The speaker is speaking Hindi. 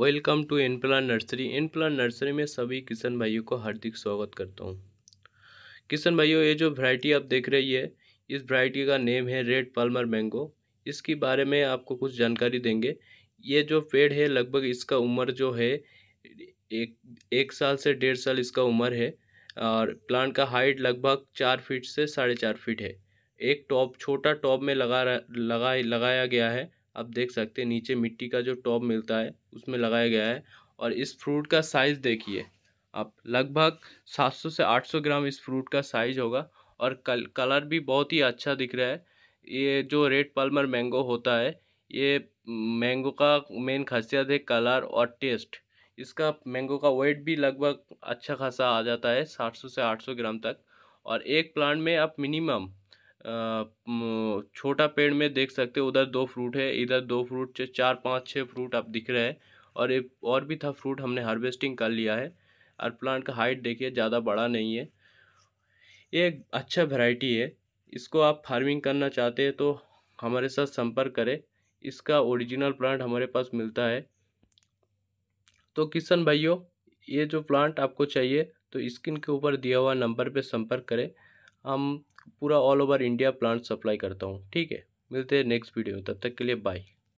welcome to in plan nursery in plan nursery में सभी किसान भाइयों को हार्दिक स्वागत करता हूँ किसान भाइयों ये जो वैरायटी आप देख रही है इस वैरायटी का नेम है रेड पाल्मर मैंगो इसके बारे में आपको कुछ जानकारी देंगे ये जो पेड़ है लगभग इसका उम्र जो है एक एक साल से डेढ़ साल इसका उम्र है और प्लांट का हाइट लगभग चार फीट से साढ़े चार फीट है एक टॉप छोटा टॉप में लगा लगा लगाया गया है आप देख सकते हैं नीचे मिट्टी का जो टॉप मिलता है उसमें लगाया गया है और इस फ्रूट का साइज़ देखिए आप लगभग 700 से 800 ग्राम इस फ्रूट का साइज़ होगा और कल कलर भी बहुत ही अच्छा दिख रहा है ये जो रेड पलमर मैंगो होता है ये मैंगो का मेन खासियत है कलर और टेस्ट इसका मैंगो का वेट भी लगभग अच्छा खासा आ जाता है 700 से 800 ग्राम तक और एक प्लांट में आप मिनिमम छोटा पेड़ में देख सकते हो उधर दो फ्रूट है इधर दो फ्रूट चार पाँच छः फ्रूट आप दिख रहे हैं और एक और भी था फ्रूट हमने हार्वेस्टिंग कर लिया है और प्लांट का हाइट देखिए ज़्यादा बड़ा नहीं है ये एक अच्छा वैरायटी है इसको आप फार्मिंग करना चाहते हैं तो हमारे साथ संपर्क करें इसका ओरिजिनल प्लांट हमारे पास मिलता है तो किशन भाइयों ये जो प्लांट आपको चाहिए तो स्क्रीन के ऊपर दिया हुआ नंबर पे संपर्क करें हम पूरा all over India plant supply करता हूँ ठीक है मिलते हैं नेक्स्ट वीडियो में तब तक के लिए बाय